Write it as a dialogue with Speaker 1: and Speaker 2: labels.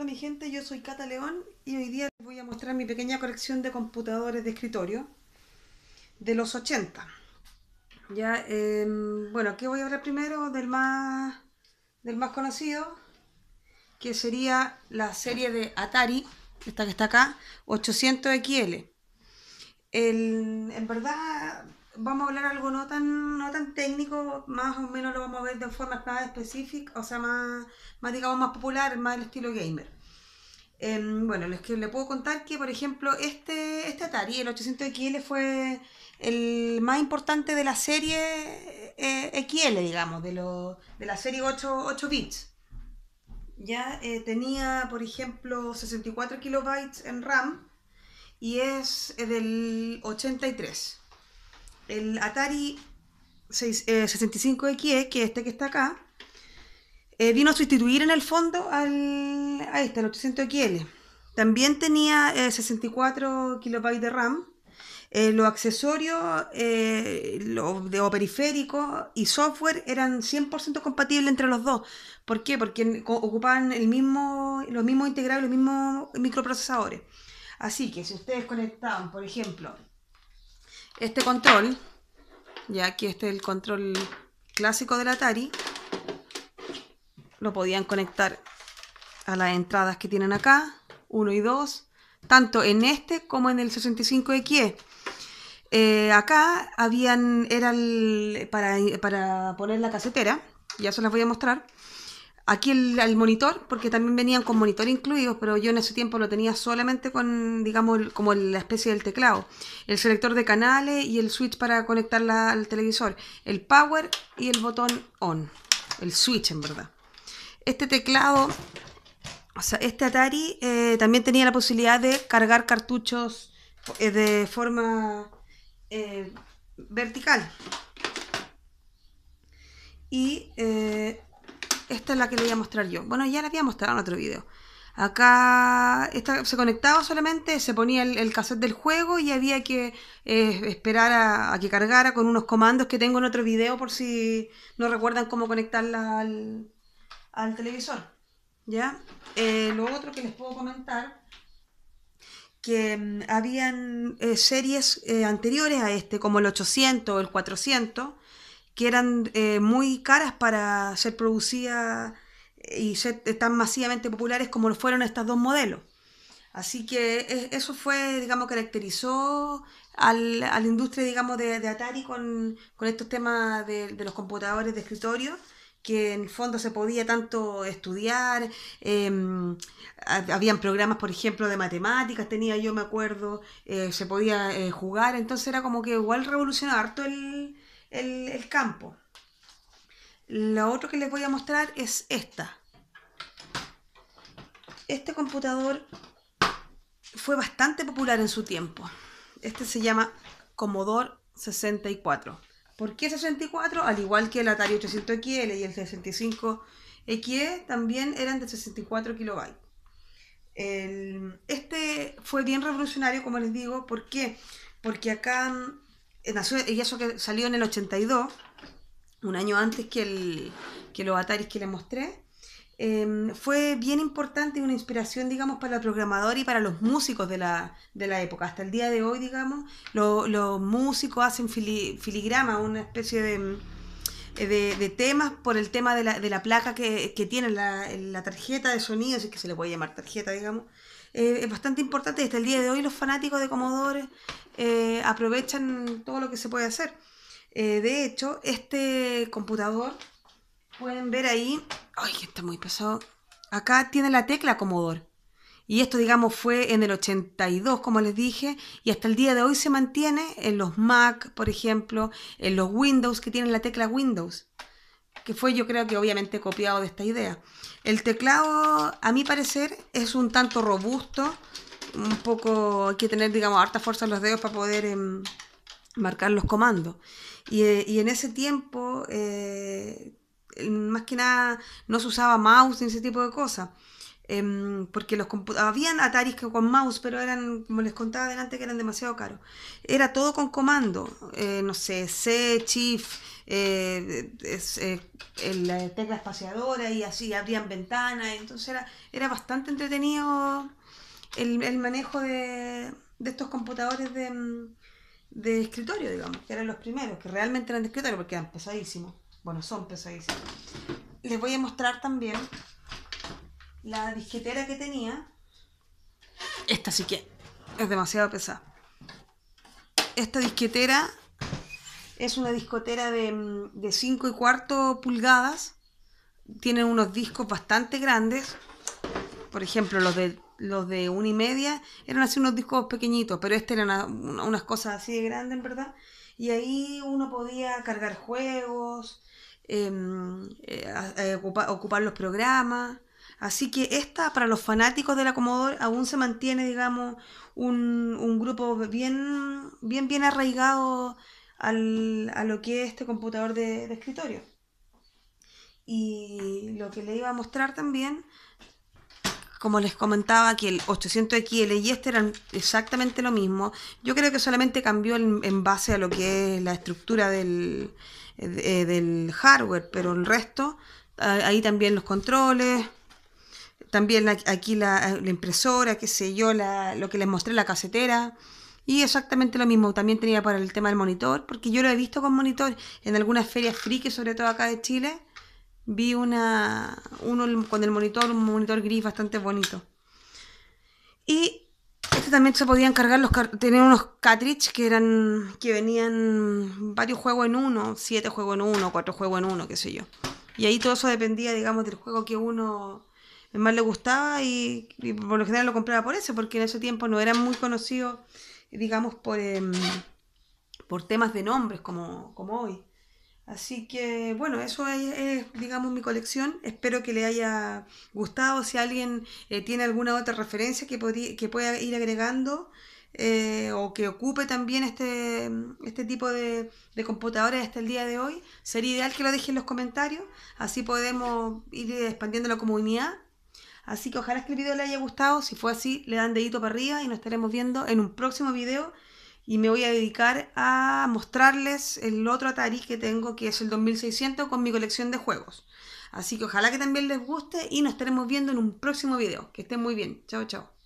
Speaker 1: Hola mi gente, yo soy Cata León y hoy día les voy a mostrar mi pequeña colección de computadores de escritorio de los 80. Ya, em, bueno, aquí voy a hablar primero del más, del más conocido, que sería la serie de Atari, esta que está acá, 800XL. en verdad, vamos a hablar algo no tan, tan técnico, más o menos lo vamos a ver de forma más específica, o sea, más, más digamos, más popular, más del estilo gamer. Em, bueno, les, puedo contar que, por ejemplo, este, este Atari, el 800 XL, fue el más importante de la serie XL, eh, digamos, de, la serie 8, bits. Ya eh, tenía, por ejemplo, 64 kilobytes en RAM y es eh, del 83 el Atari 65X, eh, e, que este que está acá, eh, vino a sustituir en el fondo al, a este, el 800XL. También tenía 64 eh, kilobytes de RAM. los accesorios los de, o periféricos y software eran 100% compatibles entre los dos. ¿Por qué? Porque ocupaban el mismo, los mismos integrados, los mismos microprocesadores. Así que si ustedes conectaban, por ejemplo, este control, ya que este es el control clásico del Atari, lo podían conectar a las entradas que tienen acá, 1 y 2, tanto en este como en el 65 x e. eh, acá habían, era para, para poner la casetera, ya se las voy a mostrar aquí el, monitor, porque también venían con monitor incluidos, pero yo en ese tiempo lo tenía solamente con, digamos, como la especie del teclado, el selector de canales y el switch para conectarla al televisor, el power y el botón on, el switch en verdad. Este teclado, o sea, este Atari eh, también tenía la posibilidad de cargar cartuchos eh, de forma eh, vertical. Y esta es la que le voy a mostrar yo. Bueno, ya la había mostrado en otro video. Acá se conectaba solamente, se ponía el, cassette del juego y había que eh, esperar a, que cargara con unos comandos que tengo en otro video por si no recuerdan cómo conectarla al, televisor. ¿Ya? Eh, lo otro que les puedo comentar, que mm, habían eh, series anteriores a este, como el 800 o el 400, que eran eh, muy caras para ser producidas eh, y ser tan masivamente populares como lo fueron estas dos modelos. Así que eso fue, digamos, caracterizó a la industria, digamos, de, Atari con, estos temas de, los computadores de escritorio que en fondo se podía tanto estudiar, em, habían programas, por ejemplo, de matemáticas, tenía yo, me acuerdo, eh, se podía jugar, entonces era como que igual revolucionar harto el, el, campo. Lo otro que les voy a mostrar es esta. Este computador fue bastante popular en su tiempo. Este se llama Commodore 64. ¿Por qué 64? Al igual que el Atari 800XL y el 65XE, también eran de 64 kilobytes. este fue bien revolucionario, como les digo, ¿por qué? Porque acá eh, y eso que salió en el 82, un año antes que, el, que los Ataris que les mostré, em, fue bien importante y una inspiración, digamos, para el programador y para los músicos de la, de la época. Hasta el día de hoy, digamos, los músicos hacen filigrama, una especie de eh, de, temas por el tema de la, de la placa que, que tiene la, la, tarjeta de sonido, si que se le puede llamar tarjeta, digamos. Eh, es bastante importante. Hasta el día de hoy los fanáticos de comodores eh, aprovechan todo lo que se puede hacer. de hecho, este computador, pueden ver ahí, ay, está muy pesado. Acá tiene la tecla Commodore. Y esto, digamos, fue en el 82, como les dije, y hasta el día de hoy se mantiene en los Mac, por ejemplo, en los Windows que tienen la tecla Windows, que fue yo creo que obviamente copiado de esta idea. El teclado, a mi parecer, es un tanto robusto, un poco, hay que tener, digamos, harta fuerza en los dedos para poder em, marcar los comandos. Y, eh, en ese tiempo, eh, más que nada, no se usaba mouse ni ese tipo de cosas. Em, porque los habían Ataris que con mouse, pero eran, como les contaba adelante, que eran demasiado caros. Era todo con comando, eh, no sé, C, Shift eh, eh, la tecla espaciadora y así, abrían ventanas, entonces era, bastante entretenido el, manejo de, estos computadores de, mm, de escritorio, digamos, que eran los primeros, que realmente eran de escritorio, porque eran pesadísimos, bueno, son pesadísimos. Les voy a mostrar también la disquetera que tenía. Esta sí que es demasiado pesada. Esta disquetera es una discotera de, mm, de 5 y cuarto pulgadas. Tiene unos discos bastante grandes. Por ejemplo, los de los de una y media eran así unos discos pequeñitos, pero este eran unas cosas así de grandes, en verdad. Y ahí uno podía cargar juegos, em, eh, eh, ocupar los programas. Así que esta, para los fanáticos del la aún se mantiene, digamos, un, grupo bien, bien, bien arraigado a lo que es este computador de, escritorio. Y lo que le iba a mostrar también como les comentaba, que el 800XL y este eran exactamente lo mismo. Yo creo que solamente cambió en, base a lo que es la estructura del eh, eh, hardware, pero el resto, ahí también los controles, también aquí la, impresora, qué sé yo, lo que les mostré, la casetera. Y exactamente lo mismo, también tenía para el tema del monitor, porque yo lo he visto con monitor en algunas ferias friki, sobre todo acá de Chile. Vi una, uno con el monitor, un monitor gris bastante bonito. Y este también se podían cargar, los tener unos cartridge que eran que venían varios juegos en uno, siete juegos en uno, cuatro juegos en uno, qué sé yo. Y ahí todo eso dependía, digamos, del juego que uno más le gustaba y, por lo general lo compraba por eso, porque en ese tiempo no era muy conocido, digamos, por, em, por temas de nombres como, como hoy. Así que bueno, eso es, digamos, mi colección. Espero que le haya gustado. Si alguien eh, tiene alguna otra referencia que, que pueda ir agregando eh, o que ocupe también este, este tipo de, de, hasta el día de hoy, sería ideal que lo deje en los comentarios. Así podemos ir expandiendo la comunidad Así que ojalá que el video le haya gustado. Si fue así, le dan dedito para arriba y nos estaremos viendo en un próximo video. Y me voy a dedicar a mostrarles el otro Atari que tengo, que es el 2600, con mi colección de juegos. Así que ojalá que también les guste y nos estaremos viendo en un próximo video. Que estén muy bien. Chao, chao.